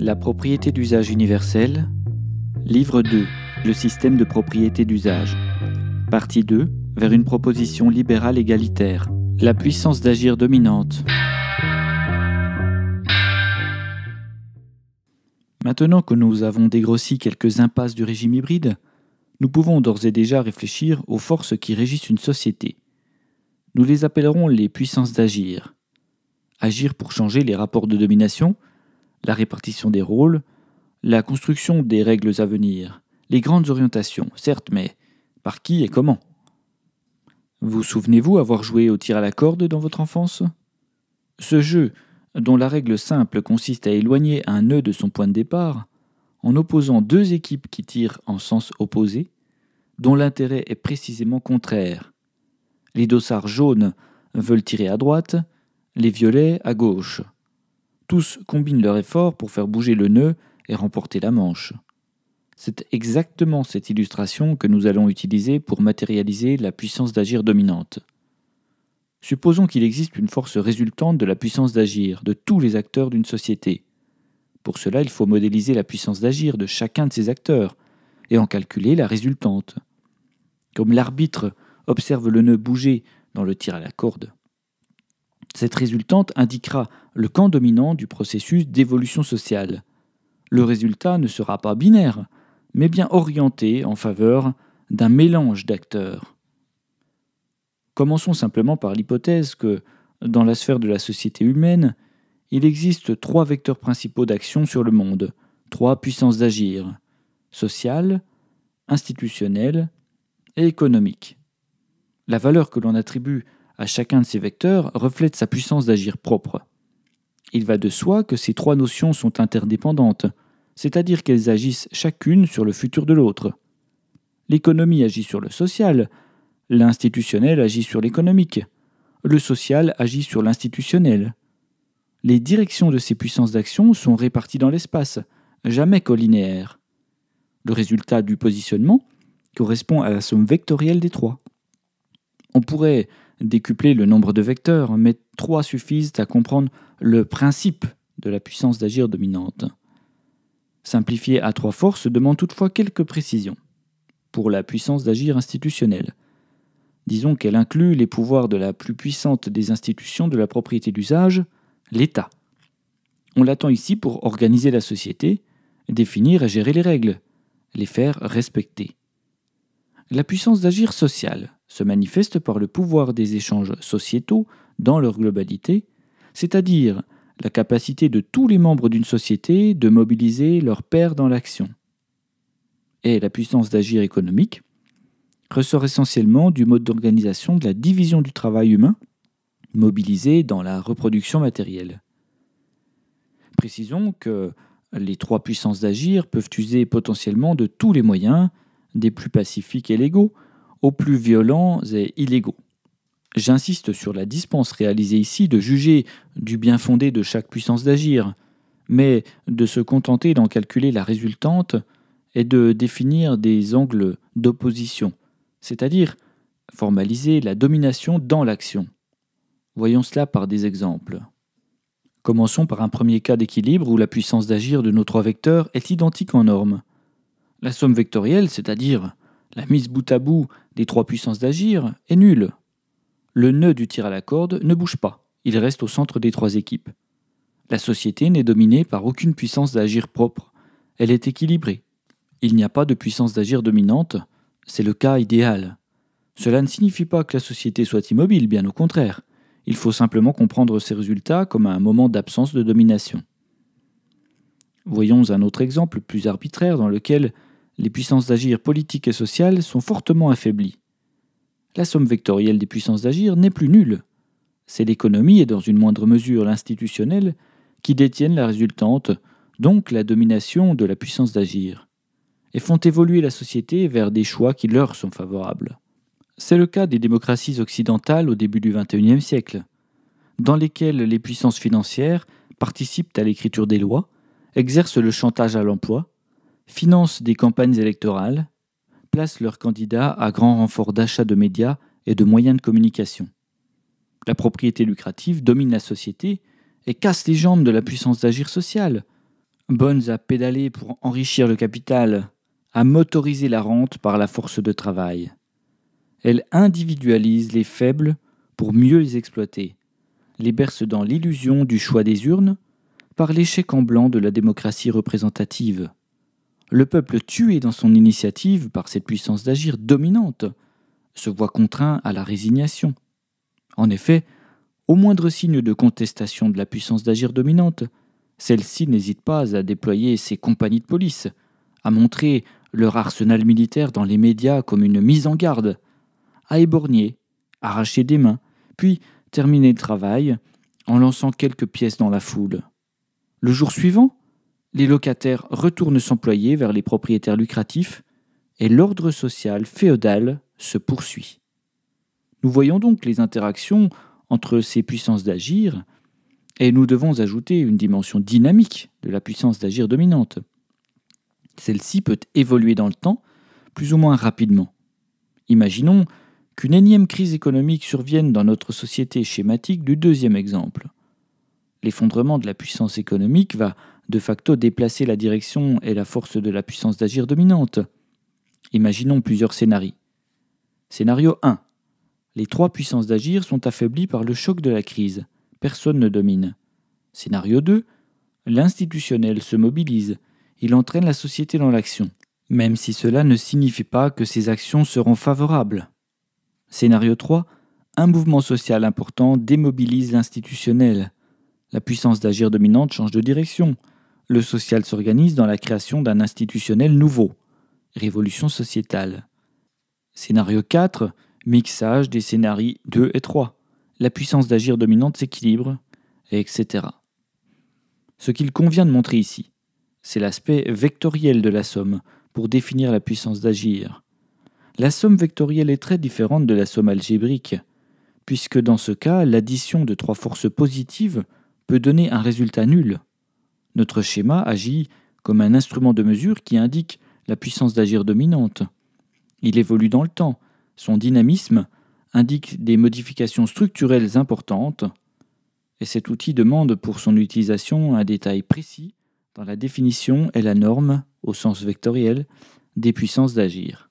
La propriété d'usage universel. Livre 2. Le système de propriété d'usage. Partie 2. Vers une proposition libérale égalitaire. La puissance d'agir dominante. Maintenant que nous avons dégrossi quelques impasses du régime hybride, nous pouvons d'ores et déjà réfléchir aux forces qui régissent une société. Nous les appellerons les puissances d'agir. Agir pour changer les rapports de domination, la répartition des rôles, la construction des règles à venir, les grandes orientations, certes, mais par qui et comment Vous souvenez-vous avoir joué au tir à la corde dans votre enfance Ce jeu, dont la règle simple consiste à éloigner un nœud de son point de départ, en opposant deux équipes qui tirent en sens opposé, dont l'intérêt est précisément contraire. Les dossards jaunes veulent tirer à droite, les violets à gauche. Tous combinent leur effort pour faire bouger le nœud et remporter la manche. C'est exactement cette illustration que nous allons utiliser pour matérialiser la puissance d'agir dominante. Supposons qu'il existe une force résultante de la puissance d'agir de tous les acteurs d'une société. Pour cela, il faut modéliser la puissance d'agir de chacun de ces acteurs et en calculer la résultante. Comme l'arbitre observe le nœud bouger dans le tir à la corde. Cette résultante indiquera le camp dominant du processus d'évolution sociale. Le résultat ne sera pas binaire, mais bien orienté en faveur d'un mélange d'acteurs. Commençons simplement par l'hypothèse que, dans la sphère de la société humaine, il existe trois vecteurs principaux d'action sur le monde, trois puissances d'agir, sociales, institutionnelles et économique. La valeur que l'on attribue à chacun de ces vecteurs reflète sa puissance d'agir propre. Il va de soi que ces trois notions sont interdépendantes, c'est-à-dire qu'elles agissent chacune sur le futur de l'autre. L'économie agit sur le social, l'institutionnel agit sur l'économique, le social agit sur l'institutionnel. Les directions de ces puissances d'action sont réparties dans l'espace, jamais collinéaires. Le résultat du positionnement correspond à la somme vectorielle des trois. On pourrait décupler le nombre de vecteurs, mais trois suffisent à comprendre le principe de la puissance d'agir dominante. Simplifier à trois forces demande toutefois quelques précisions. Pour la puissance d'agir institutionnelle, disons qu'elle inclut les pouvoirs de la plus puissante des institutions de la propriété d'usage, l'État. On l'attend ici pour organiser la société, définir et gérer les règles, les faire respecter. La puissance d'agir sociale se manifeste par le pouvoir des échanges sociétaux dans leur globalité, c'est-à-dire la capacité de tous les membres d'une société de mobiliser leur père dans l'action. Et la puissance d'agir économique ressort essentiellement du mode d'organisation de la division du travail humain, mobilisé dans la reproduction matérielle. Précisons que les trois puissances d'agir peuvent user potentiellement de tous les moyens, des plus pacifiques et légaux, aux plus violents et illégaux. J'insiste sur la dispense réalisée ici de juger du bien fondé de chaque puissance d'agir, mais de se contenter d'en calculer la résultante et de définir des angles d'opposition, c'est-à-dire formaliser la domination dans l'action. Voyons cela par des exemples. Commençons par un premier cas d'équilibre où la puissance d'agir de nos trois vecteurs est identique en normes. La somme vectorielle, c'est-à-dire la mise bout à bout des trois puissances d'agir est nulle. Le nœud du tir à la corde ne bouge pas, il reste au centre des trois équipes. La société n'est dominée par aucune puissance d'agir propre, elle est équilibrée. Il n'y a pas de puissance d'agir dominante, c'est le cas idéal. Cela ne signifie pas que la société soit immobile, bien au contraire. Il faut simplement comprendre ces résultats comme un moment d'absence de domination. Voyons un autre exemple plus arbitraire dans lequel les puissances d'agir politiques et sociales sont fortement affaiblies. La somme vectorielle des puissances d'agir n'est plus nulle. C'est l'économie et dans une moindre mesure l'institutionnel qui détiennent la résultante, donc la domination de la puissance d'agir, et font évoluer la société vers des choix qui leur sont favorables. C'est le cas des démocraties occidentales au début du XXIe siècle, dans lesquelles les puissances financières participent à l'écriture des lois, exercent le chantage à l'emploi, financent des campagnes électorales, placent leurs candidats à grand renfort d'achats de médias et de moyens de communication. La propriété lucrative domine la société et casse les jambes de la puissance d'agir sociale. Bonnes à pédaler pour enrichir le capital, à motoriser la rente par la force de travail. Elle individualise les faibles pour mieux les exploiter, les berce dans l'illusion du choix des urnes par l'échec en blanc de la démocratie représentative le peuple tué dans son initiative par cette puissance d'agir dominante se voit contraint à la résignation. En effet, au moindre signe de contestation de la puissance d'agir dominante, celle-ci n'hésite pas à déployer ses compagnies de police, à montrer leur arsenal militaire dans les médias comme une mise en garde, à éborgner, arracher des mains, puis terminer le travail en lançant quelques pièces dans la foule. Le jour suivant, les locataires retournent s'employer vers les propriétaires lucratifs et l'ordre social féodal se poursuit. Nous voyons donc les interactions entre ces puissances d'agir et nous devons ajouter une dimension dynamique de la puissance d'agir dominante. Celle-ci peut évoluer dans le temps, plus ou moins rapidement. Imaginons qu'une énième crise économique survienne dans notre société schématique du deuxième exemple. L'effondrement de la puissance économique va de facto déplacer la direction et la force de la puissance d'agir dominante. Imaginons plusieurs scénarios. Scénario 1. Les trois puissances d'agir sont affaiblies par le choc de la crise. Personne ne domine. Scénario 2. L'institutionnel se mobilise. Il entraîne la société dans l'action, même si cela ne signifie pas que ses actions seront favorables. Scénario 3. Un mouvement social important démobilise l'institutionnel. La puissance d'agir dominante change de direction le social s'organise dans la création d'un institutionnel nouveau, révolution sociétale. Scénario 4, mixage des scénarii 2 et 3, la puissance d'agir dominante s'équilibre, etc. Ce qu'il convient de montrer ici, c'est l'aspect vectoriel de la somme pour définir la puissance d'agir. La somme vectorielle est très différente de la somme algébrique, puisque dans ce cas, l'addition de trois forces positives peut donner un résultat nul. Notre schéma agit comme un instrument de mesure qui indique la puissance d'agir dominante. Il évolue dans le temps, son dynamisme indique des modifications structurelles importantes, et cet outil demande pour son utilisation un détail précis dans la définition et la norme, au sens vectoriel, des puissances d'agir.